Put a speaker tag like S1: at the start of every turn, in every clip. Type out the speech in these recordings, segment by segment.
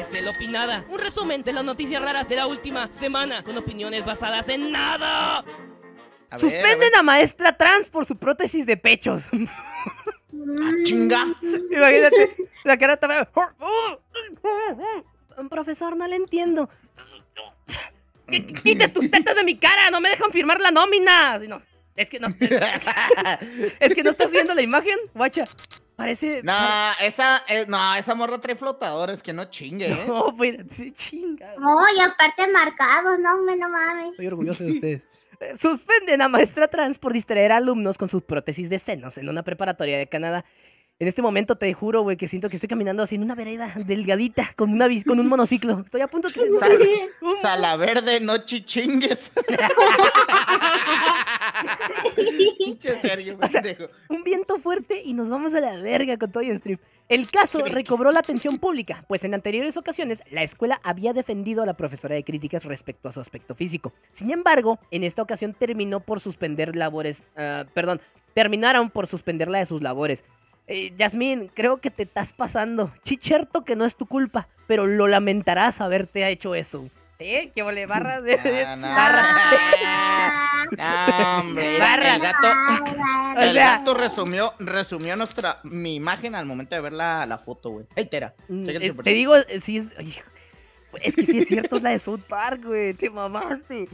S1: es el Opinada. Un resumen de las noticias raras de la última semana con opiniones basadas en
S2: nada. Suspenden
S1: a, maestra trans por su prótesis de pechos.
S2: Ah, chinga. Imagínate,
S1: la cara Un Profesor, no le entiendo. Quites tus tetas de mi cara, no me dejan firmar la nómina. es que no.
S2: Es que no estás viendo la imagen, guacha. Parece. No, esa, eh, no, esa morra trae es que no chingue, ¿eh? No, pues, sí chinga. No, y aparte marcados, no, me no mames. Estoy orgulloso de
S1: ustedes. Suspenden a maestra trans por distraer alumnos con sus prótesis de senos en una preparatoria de Canadá. En este momento te juro, güey, que siento que estoy caminando así en una vereda delgadita con, una,
S2: con un monociclo. Estoy
S1: a punto de...
S2: Sala verde, no chichingues.
S1: un viento fuerte y nos vamos a la verga con Toy Strip. El caso recobró la atención pública, pues en anteriores ocasiones la escuela había defendido a la profesora de críticas respecto a su aspecto físico. Sin embargo, en esta ocasión terminó por suspender labores, ah, perdón, terminaron por suspenderla de sus labores. Eh, Yasmín, creo que te estás pasando. Chicherto que no es tu culpa, pero lo lamentarás haberte hecho eso.
S2: T, que vole barra de. Ah, barra. hombre. Barra. El gato, el gato resumió, resumió nuestra, mi imagen al momento de ver la, la foto, güey. Ey, Tera. te mm, digo, sí es. es que
S1: sí es cierto, es la de South Park, güey. Te mamaste.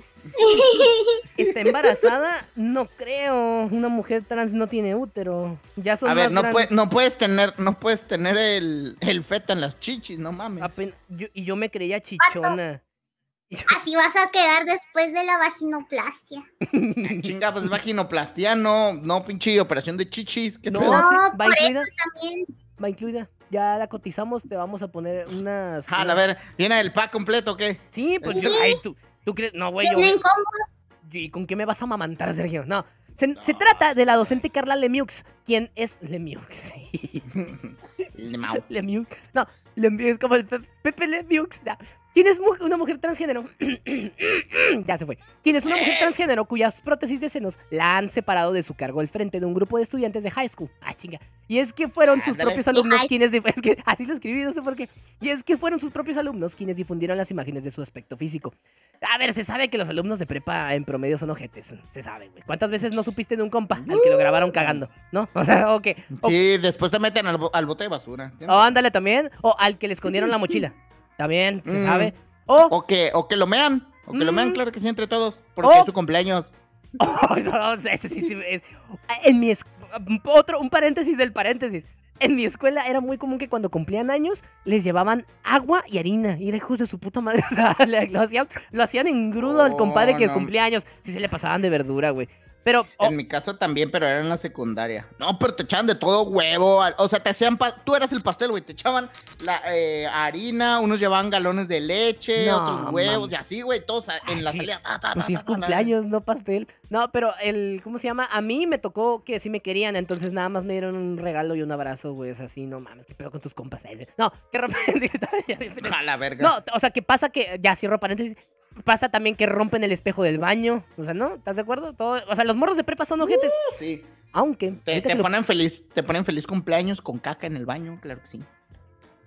S1: ¿Está embarazada? No creo. Una mujer trans no tiene útero. Ya son A ver, no, puede, no,
S2: puedes tener, no puedes tener el, el feto en las chichis, no mames. y yo me creía chichona. Así vas a quedar después de la vaginoplastia. Ah, chinga, pues vaginoplastia, no, no, pinche operación de chichis. ¿qué no, va incluida, eso
S1: también. Va incluida. Ya la cotizamos, te vamos a poner unas. Ah, a ver, ¿viene el pack completo o qué? Sí, pues, pues yo. Ay, tú, tú crees. No, güey, yo. ¿Y con qué me vas a mamantar, Sergio? No. Se, trata de la docente Carla Lemieux, quien es Lemieux.
S2: Lemau. Lemieux.
S1: No, Lemieux es como el Pepe Lemieux. No. ¿Quién es una mujer transgénero? ya se fue. ¿Quién es una mujer eh. transgénero cuyas prótesis de senos la han separado de su cargo al frente de un grupo de estudiantes de high school? Ah, chinga. Y es que fueron sus propios alumnos quienes... así lo escribí, no sé por qué. Y es que fueron sus propios alumnos quienes difundieron las imágenes de su aspecto físico. A ver, se sabe que los alumnos de prepa en promedio son ojetes. Se sabe, güey. ¿Cuántas veces no supiste de un compa al que lo grabaron uh. cagando? ¿No? O sea, ¿o
S2: Sí, después te meten al, al bote de basura. Oh, ándale también. O al que
S1: le escondieron la mochila
S2: también se mm. sabe. O, que, o que lo mean, o que lo mean, mm. claro que sí, entre todos, porque es su cumpleaños. ese sí, en mi otro, un
S1: paréntesis del paréntesis. En mi escuela era muy común que cuando cumplían años les llevaban agua y harina. Y era hijos de su puta madre. O sea, lo, hacían, en grudo al oh, compadre que cumplía
S2: años. Si se le pasaban de verdura, güey. Oh. En mi caso también, pero era en la secundaria. No, pero te echaban de todo huevo. O sea, te hacían. Tú eras el pastel, güey. Te echaban la eh, harina, unos llevaban galones de leche, otros huevos y así, güey. Todos eh, en la salida. es cumpleaños,
S1: no pastel. No, pero el. ¿Cómo se llama? A mí me tocó que sí me querían. Entonces nada más me dieron un regalo y un abrazo, güey. Es así, no mames, qué pedo con tus compas. No, qué repente.
S2: A verga. No,
S1: o sea, qué pasa que. Ya cierro paréntesis. Pasa también que rompen el espejo del baño. O sea, ¿no? ¿Estás de acuerdo? Todo... O sea, los morros de prepa son ojetes. Uh, sí.
S2: Aunque. Te, ponen feliz, te ponen feliz cumpleaños con caca en el baño, claro que sí.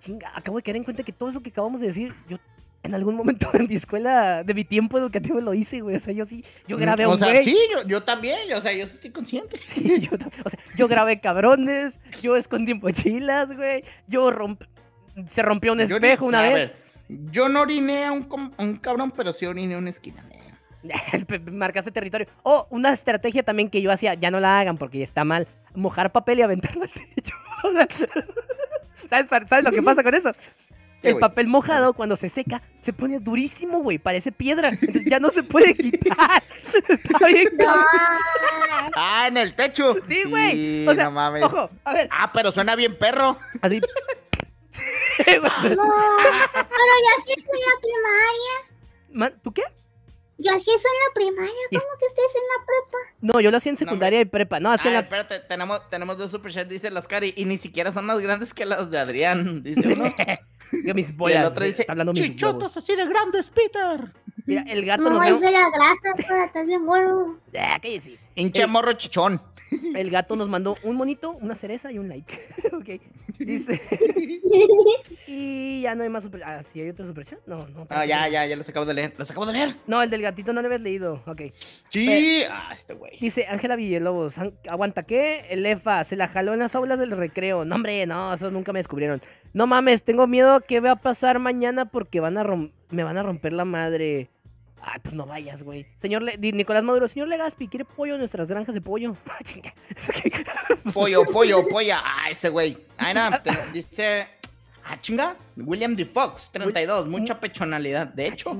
S1: Chinga, acabo de caer en cuenta que todo eso que acabamos de decir, yo en algún momento en mi escuela, de mi tiempo educativo lo hice, güey. O sea, yo sí, yo mm, grabé un un O sea, sí,
S2: yo, también, o sea, yo estoy consciente. Sí, yo
S1: O sea, yo grabé cabrones,
S2: yo escondí mochilas, güey. Yo rompí, se rompió un espejo una vez. Yo no oriné a un, cabrón, pero sí oriné a una esquina. Marcaste territorio.
S1: Oh, una estrategia también que yo hacía, ya no la hagan porque está mal. Mojar papel y aventarlo al techo. ¿Sabes, lo que pasa con eso? El papel mojado cuando se seca se pone durísimo, güey, parece piedra. Entonces ya no se puede quitar.
S2: Está bien. ah, en el techo. Sí, güey. o sea, mames. Ojo, a ver. Ah, pero suena bien perro. Así. no yo así estoy en la primaria. ¿Tú qué? Yo así estoy en la primaria, ¿cómo que ustedes en
S1: la prepa? No, yo lo hacía en secundaria y prepa. No, es que. Ay,
S2: espérate, tenemos, tenemos dos superchats, dice Lascari, y ni siquiera son más grandes que las de Adrián, dice uno. que mis bolas, el otro dice, chichotos así de grandes, Peter. Mira, el gato. No, es de la grasa, estás pues, bien bueno Ya, ah, ¿qué dice? Inche morro
S1: chichón. El gato nos mandó un monito, una cereza y un like. ok. Dice. y ya no hay más Ah, si hay otro superchat. No, no. Ah, ya, ya, ya los acabo de leer. ¿Los acabo de leer? No, el del gatito no lo habías leído. Ok. Sí. ah, este güey. Dice Ángela Villalobos. Aguanta, ¿qué? El EFA se la jaló en las aulas del recreo. No, hombre, no, eso nunca me descubrieron. No mames, tengo miedo que va a pasar mañana porque van a me van a romper la madre. Ay, pues no vayas, güey. Señor Le Nicolás Maduro, señor Legaspi, ¿quiere pollo en nuestras granjas de pollo? Ah, pollo, pollo,
S2: polla. Ah, ese güey. Ay, no, dice. Ah, chinga. William D. Fox, 32. mucha pechonalidad, de ah, hecho.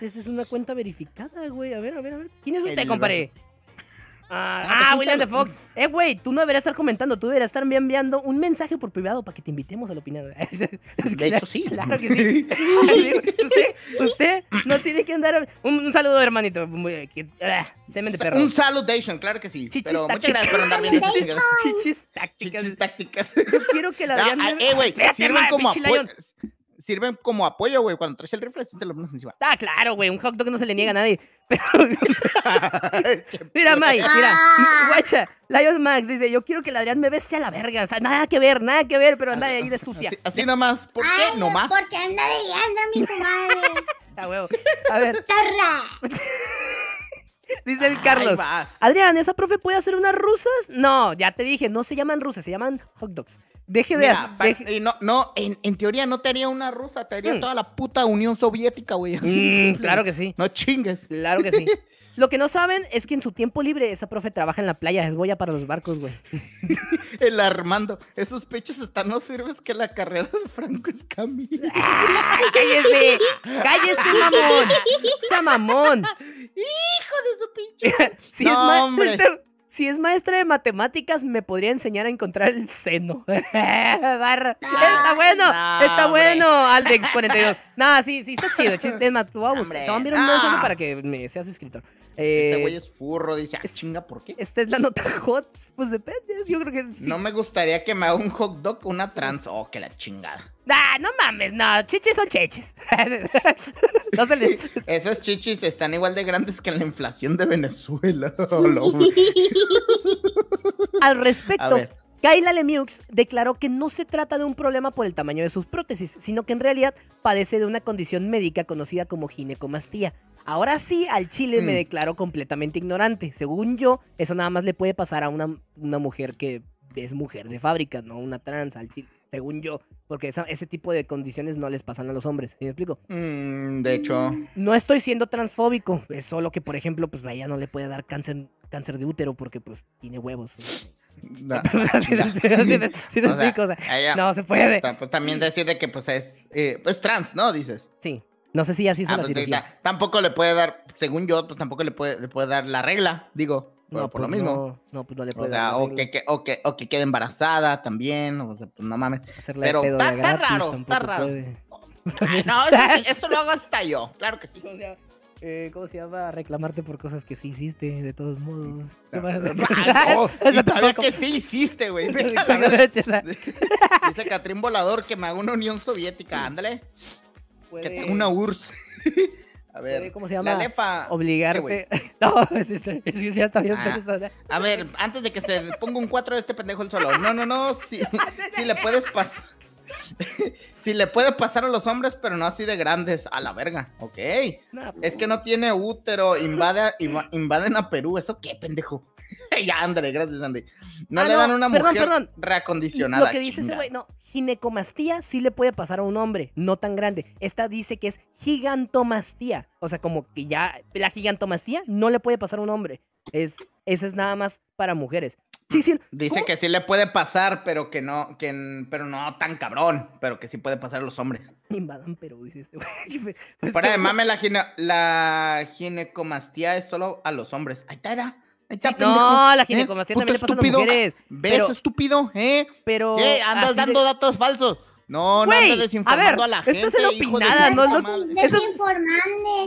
S2: esa es una cuenta verificada, güey. A ver, a ver, a ver. ¿Quién es usted, compadre?
S1: Ah, ah, ah William de Fox. Mm. Eh, güey, tú no deberías estar comentando, tú deberías estar enviando un mensaje por privado para que te invitemos a la opinión. de hecho, sí. Claro que sí. usted, no tiene que andar. Un, saludo, hermanito. Eh, que,
S2: ah, Un saludation, claro que sí. Chichis muchas gracias por andar chichis, tácticas. Chichis tácticas. Yo quiero que la vean. eh, güey, sirven como apoyo sirven como apoyo, güey. Cuando traes el rifle, te lo pones encima.
S1: Ah, claro, güey. Un hot dog no se le niega a nadie. Pero... mira, May, mira. Ah. Guacha, Lion Max dice: Yo quiero que el Adrián me bese a la verga. O sea, nada que ver, nada que ver, pero anda ahí de sucia. Así, nomás. ¿Por qué nomás?
S2: Porque anda de
S1: a mi mamá. Está huevo. A ver. Dice el Carlos. Adrián, ¿esa profe puede hacer unas rusas? No, ya te dije, no se llaman rusas,
S2: se llaman hot dogs. Deje de hacer no, no en, en, teoría no te haría una rusa, te haría mm. toda la puta Unión Soviética, güey. Mm, claro que sí. No chingues. Claro que sí. Lo que
S1: no saben es que en su tiempo libre esa profe trabaja en la playa, es boya para los barcos, güey.
S2: El Armando, esos pechos están no firmes que la carrera de Franco es ah, ¡Cállese! ¡Cállese, mamón! ¡Esa mamón! ¡Hijo
S1: de su pinche! sí, es mamón si es maestra de matemáticas, me podría enseñar a encontrar el seno. está bueno, está bueno, aldex 42 No, sí, sí, está chido. es más, tú a buscar. Te voy a enviar un mensaje ah. para
S2: que me seas escritor. Este güey eh, es furro, dice, ah, chinga, ¿por qué? Esta es la nota hot, pues depende, yo creo que sí. No me gustaría que me haga un hot dog una trans, oh, que la chingada.
S1: Ah, no mames, no, chichis son
S2: chichis. no se les... Esos chichis están igual de grandes que la inflación de Venezuela. Al respecto, Kayla
S1: Lemux declaró que no se trata de un problema por el tamaño de sus prótesis, sino que en realidad padece de una condición médica conocida como ginecomastía. Ahora sí, al chile me mm. declaro completamente ignorante. Según yo, eso nada más le puede pasar a una, una mujer que es mujer de fábrica, no una trans, al chile según yo, porque ese tipo de condiciones no les pasan a los hombres, me explico? Mm, de hecho. No estoy siendo transfóbico, es solo que, por ejemplo, pues a ella no le puede dar cáncer, de útero porque pues tiene huevos. No, no se puede.
S2: Pues también decir de que pues es, pues, trans, ¿no? Dices. Sí. No sé si así hizo ah, la pues, Tampoco le puede dar, según yo, pues tampoco le puede, le puede dar la regla, digo. Por, por pues, lo mismo. No, pues no le puede o dar o, Que, o, que, quede embarazada también. O sea, pues no mames. Pero está, raro, está raro. Ah, no, eso, eso, lo hago hasta yo. Claro que sí. O sea, eh, ¿cómo se llama? Reclamarte por cosas que
S1: sí hiciste, de todos modos. Ah, no, todavía que sí hiciste, güey. Dice
S2: Catrín Volador que me haga una Unión Soviética, ándale. Que tenga una URSS. A ver, ¿cómo se llama? Obligarte. no,
S1: es, este, es, es, ya está bien. Ah,
S2: ¿eh? a ver, antes de que se ponga un 4 de este pendejo el solo. No, no, no. si le puedes pasar. si le puede pasar a los hombres, pero no así de grandes. A la verga, ok. es pues. que no tiene útero, invaden a Perú. ¿Eso qué, pendejo? ya, André, gracias, Andy. No ah, le dan una mujer reacondicionada. Lo que dice
S1: no. Ginecomastía sí le puede pasar a un hombre, no tan grande. Esta dice que es gigantomastía. O sea, como que ya la gigantomastía no le puede
S2: pasar a un hombre. Es, esa es nada más para mujeres. Dice que sí le puede pasar, pero que no, que, pero no tan cabrón, pero que sí puede pasar a los hombres.
S1: Invadan Perú,
S2: dice este güey. de mame, la, gine, la ginecomastia es solo a los hombres. Ahí está, no, la ¿Eh? ginecomastia también le pasa a las mujeres. ¿Ves, estúpido? ¿Eh? Pero. ¿Qué? Andas dando datos falsos. No, no andes desinformando a, ver, la gente. Esto es opinada, no no, esto...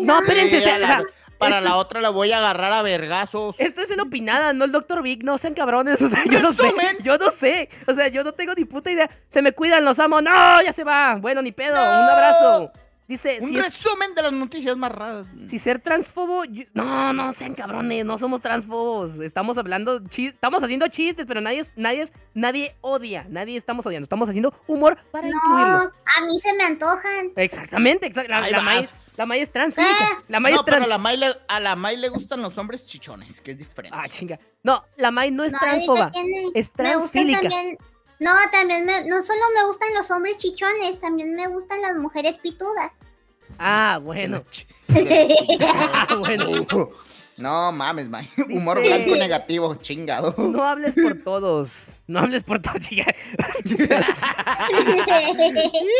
S1: No, espérense. Sí, la,
S2: para la otra la voy a agarrar a vergazos. Esto
S1: es en opinada, no el doctor Vic, no sean cabrones. O sea, yo no sé. Yo no sé. O sea, yo no tengo ni puta idea. Se me cuidan, los amo. ¡No! Ya se va. Bueno, ni pedo. Un abrazo. Dice. Un resumen
S2: de las noticias más raras.
S1: Si ser transfobo. No, no sean cabrones, no somos transfobos. Estamos hablando. Estamos haciendo chistes, pero nadie, nadie, nadie odia. Nadie estamos odiando. Estamos haciendo humor para no, a
S2: mí se me antojan. Exactamente, la,
S1: Mai es trans. a, la
S2: May le, gustan los hombres chichones, que es diferente. Ah, chinga. No, la May no es transfoba. Es transfílica. No, también me, no solo me gustan los hombres chichones, también me gustan las mujeres pitudas. Ah, bueno. Ah, bueno. No mames, man. humor blanco negativo, chingado. No hables por todos. No hables por tu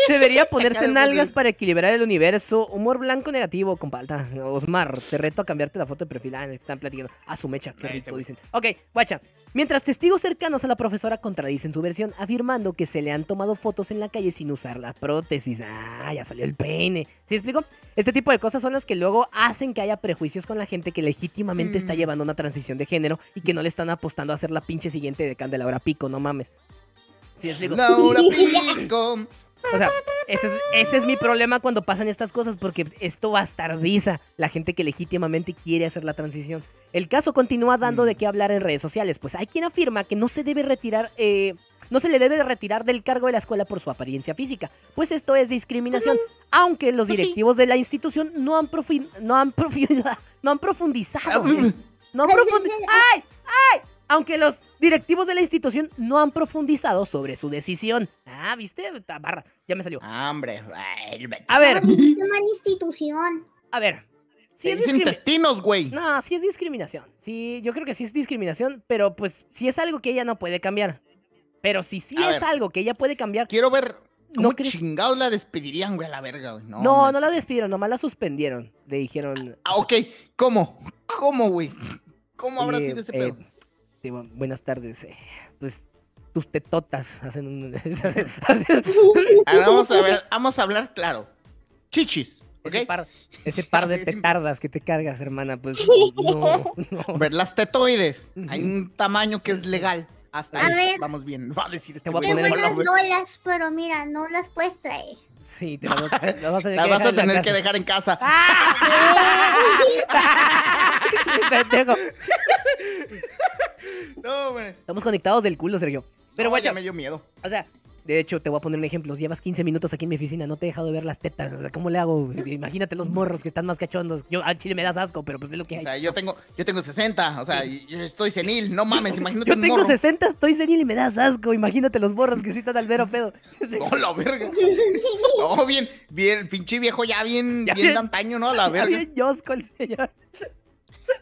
S1: Debería ponerse en algas
S2: para equilibrar
S1: el universo. Humor blanco negativo, compadre. Osmar, te reto a cambiarte la foto de perfil. Ah, están platicando. A su mecha, qué rico, dicen. Ok, guacha. Mientras testigos cercanos a la profesora contradicen su versión, afirmando que se le han tomado fotos en la calle sin usar la prótesis. Ah, ya salió el pene. ¿Sí explico? Este tipo de cosas son las que luego hacen que haya prejuicios con la gente que legítimamente está mm. llevando una transición de género y que no le están apostando a hacer la pinche siguiente de Candelabra Pic no mames. O sea, ese es, mi problema cuando pasan estas cosas, porque esto bastardiza la gente que legítimamente quiere hacer la transición. El caso continúa dando mm. de qué hablar en redes sociales, pues hay quien afirma que no se debe retirar, eh, no se le debe retirar del cargo de la escuela por su apariencia física, pues esto es discriminación, aunque los pues directivos de la institución no han, no han, no han profundizado. Ah, no han profundizado. ¡Ay! ¡Ay! Aunque los directivos de la institución no han profundizado sobre su decisión. Ah, ¿viste? Barra, ya me salió. Ah, hombre. A ver. Una institución. A ver. ¿Sí es intestinos, güey. No, sí es discriminación. Sí, yo creo que sí es discriminación, pero pues si es algo que ella no puede cambiar. Pero
S2: si sí es algo que ella puede cambiar. Quiero ver no chingados la despedirían, güey, a la verga, güey? No,
S1: no, la despidieron, nomás la suspendieron. Le dijeron. Ah, ok. ¿Cómo? ¿Cómo, güey?
S2: ¿Cómo habrá sido ese eh, pedo?
S1: Este, buenas tardes. Eh, pues tus tetotas hacen un... Ah, vamos a
S2: vamos a hablar claro. Chichis. ¿okay? Ese, par, de tetardas que te cargas, hermana, pues no, Ver las tetoides. Hay un tamaño que es legal. Hasta a vamos bien. Va a decir este te voy a poner No las, pero mira, no las puedes traer. Sí, te las vas, vas a tener, que, vas
S1: dejar a tener que, dejar en casa.
S2: no, hombre.
S1: Estamos conectados del culo, Sergio. Pero no, ya me dio miedo. O sea, de hecho, te voy a poner un ejemplo. Llevas 15 minutos aquí en mi oficina, no te he dejado de ver las tetas. ¿cómo le hago? Imagínate los morros que están más cachondos. Yo al chile me das asco, pero pues es lo que hay. O sea, yo tengo, yo tengo
S2: 60, o sea, yo estoy senil, no mames, imagínate. Yo tengo
S1: 60, estoy senil y me das asco. Imagínate
S2: los morros que sí están al vero pedo. No, la verga. No, bien, bien, pinche viejo ya bien, bien, antaño, ¿no? La verga. Ya bien yosco el señor.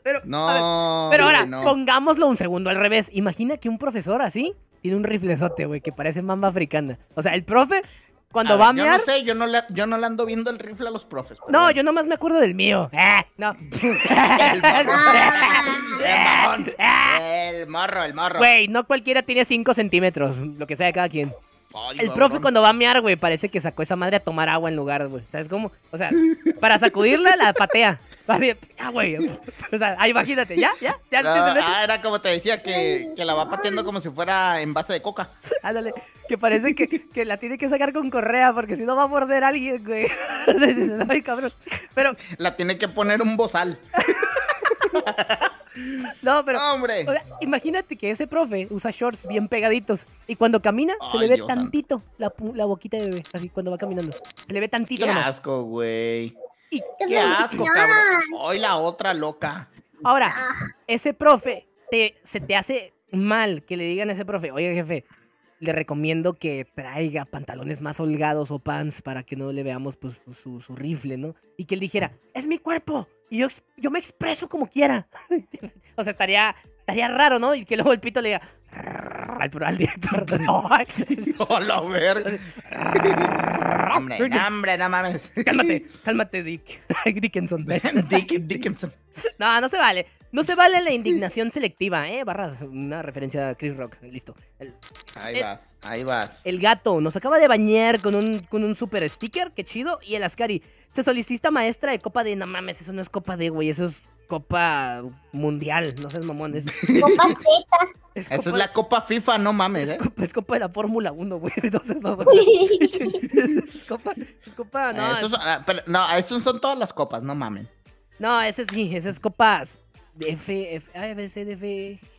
S2: Pero, no, pero ahora,
S1: pongámoslo un segundo al revés. Imagina que un profesor así tiene un riflezote, güey, que parece mamba africana. O sea, el profe, cuando va a miar... Yo no
S2: sé, yo no, le, ando viendo el rifle a los profes.
S1: No, yo nomás me acuerdo del mío.
S2: Ah, no. el, morro, el morro, Güey,
S1: no cualquiera tiene 5 centímetros, lo que sea de cada quien.
S2: el profe cuando
S1: va a mear, güey, parece que sacó esa madre a tomar agua en lugar, güey. ¿Sabes cómo? O sea, para sacudirla, la patea. Así, ah, güey. O sea, imagínate, ya, ya, ya. Ah,
S2: ah, era como te decía, que, la va pateando como si fuera en base de coca. Ándale,
S1: que parece que, la tiene que sacar con correa, porque si no va a morder a alguien, güey.
S2: cabrón. Pero. La tiene que poner un bozal.
S1: No, pero. ¡Hombre! imagínate que ese profe usa shorts bien pegaditos y cuando camina se le ve tantito la, boquita de bebé, así cuando va caminando. Se le ve tantito Qué asco,
S2: güey qué asco, cabrón. Hoy la otra loca.
S1: Ahora, ah. ese profe se te hace mal que le digan a ese profe, oye jefe, le recomiendo que traiga pantalones más holgados o pants para que no le veamos pues, su, rifle, ¿no? Y que él dijera, es mi cuerpo y yo, me expreso como quiera. o sea, estaría, estaría raro, ¿no? Y que luego el pito le diga
S2: al, director. no, hombre,
S1: no, mames. Cálmate, cálmate, Dick. Dickinson. Dick, Dickinson. No, no se vale. No se vale la indignación selectiva, ¿eh? Barras, una referencia a Chris Rock. Listo. ahí vas, ahí vas. El gato nos acaba de bañar con un, con un super sticker, qué chido. Y el Ascari, se solicita maestra de copa de. No mames, eso no es copa de, güey, eso es Copa
S2: Mundial, no seas mamón. Es... Copa FIFA. Es Esa es la Copa FIFA, no mames. Es, ¿eh? copa, es Copa de la Fórmula 1, güey. No seas mamón.
S1: es, Copa, es Copa, no.
S2: Ah, pero, no, estos son todas las copas, no mames.
S1: No, ese sí, esas es Copas F, F, A, B, C, D,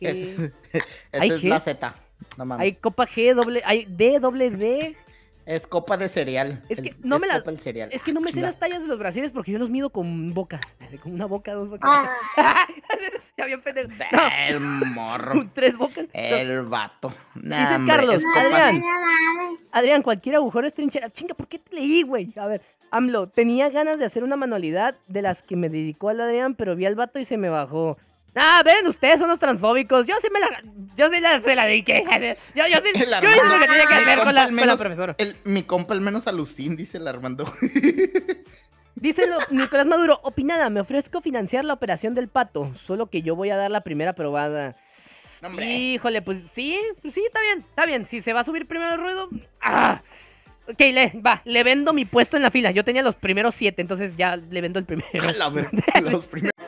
S1: F, G.
S2: Esa es, la Z, no mames. Hay
S1: Copa G,
S2: doble, hay D, doble D. Es copa de cereal. Es que no es me las. Es que no me ah, sé las
S1: tallas de los brasiles porque yo los mido con bocas. Así con una boca, dos bocas. Ah.
S2: El morro. Tres bocas. El vato. Dice Carlos, Adrián.
S1: Adrián, cualquier agujero es trinchera. Chinga, ¿por qué te leí, güey? A ver. AMLO, tenía ganas de hacer una manualidad de las que me dedicó al Adrián, pero vi al vato y se me bajó. Ah, ven, ustedes son los transfóbicos. Yo sí me la. Yo sí la, se la dediqué. Yo, yo sí. yo hice lo que tenía que hacer con la, con la profesora.
S2: El, mi compa, al menos alucín, dice el Armando.
S1: Dice Nicolás Maduro. Opinada, me ofrezco financiar la operación del pato. Solo que yo voy a dar la primera probada. Híjole, pues sí, sí, está bien, está bien. Si se va a subir primero el ruedo. Ah. Ok, le, va, le vendo mi puesto en la fila. Yo tenía los primeros siete, entonces ya le vendo el primero. los primeros.